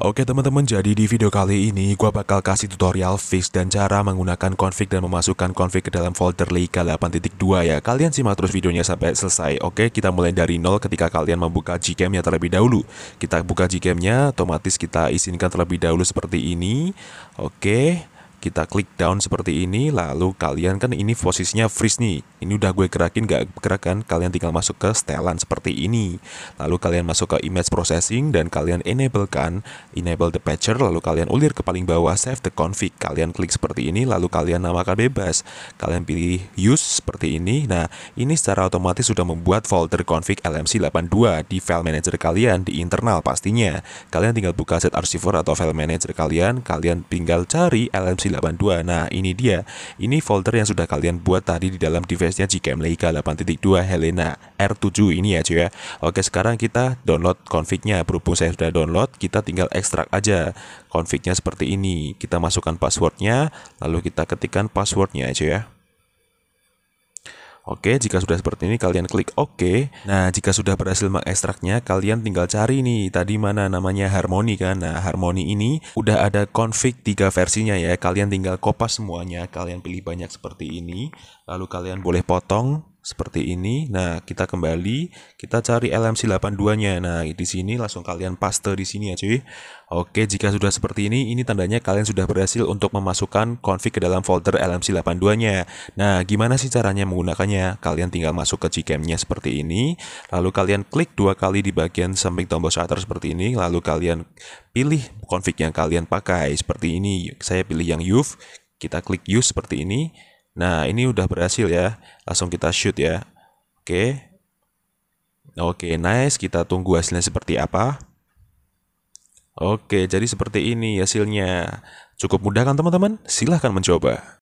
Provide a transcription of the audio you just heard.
Oke teman-teman, jadi di video kali ini gue bakal kasih tutorial fix dan cara menggunakan config dan memasukkan config ke dalam folder Leica 8.2 ya. Kalian simak terus videonya sampai selesai. Oke, kita mulai dari nol ketika kalian membuka Gcam-nya terlebih dahulu. Kita buka Gcam-nya, otomatis kita izinkan terlebih dahulu seperti ini. Oke, kita klik down seperti ini lalu kalian kan ini posisinya freeze nih ini udah gue gerakin gak gerakan kalian tinggal masuk ke setelan seperti ini lalu kalian masuk ke image processing dan kalian enable kan enable the patcher lalu kalian ulir ke paling bawah save the config kalian klik seperti ini lalu kalian namakan bebas kalian pilih use seperti ini nah ini secara otomatis sudah membuat folder config lmc82 di file manager kalian di internal pastinya kalian tinggal buka set archiver atau file manager kalian kalian tinggal cari lmc 82 Nah, ini dia. Ini folder yang sudah kalian buat tadi di dalam device-nya GCam Leica 8.2 Helena R7 ini ya cuy ya. Oke, sekarang kita download config-nya. Berhubung saya sudah download, kita tinggal ekstrak aja config-nya seperti ini. Kita masukkan passwordnya, lalu kita ketikkan passwordnya aja ya. Oke, jika sudah seperti ini kalian klik OK. Nah, jika sudah berhasil mengekstraknya, kalian tinggal cari nih tadi mana namanya Harmony kan. Nah, Harmony ini udah ada config tiga versinya ya. Kalian tinggal kopas semuanya, kalian pilih banyak seperti ini, lalu kalian boleh potong seperti ini. Nah, kita kembali, kita cari LMC82-nya. Nah, di sini langsung kalian paste di sini ya, cuy. Oke, jika sudah seperti ini, ini tandanya kalian sudah berhasil untuk memasukkan config ke dalam folder LMC82-nya. Nah, gimana sih caranya menggunakannya? Kalian tinggal masuk ke Gcam-nya seperti ini, lalu kalian klik dua kali di bagian samping tombol shutter seperti ini, lalu kalian pilih config yang kalian pakai seperti ini. Saya pilih yang UV, kita klik use seperti ini. Nah, ini udah berhasil ya. Langsung kita shoot ya. Oke. Oke, nice. Kita tunggu hasilnya seperti apa. Oke, jadi seperti ini hasilnya. Cukup mudah kan teman-teman? Silahkan mencoba.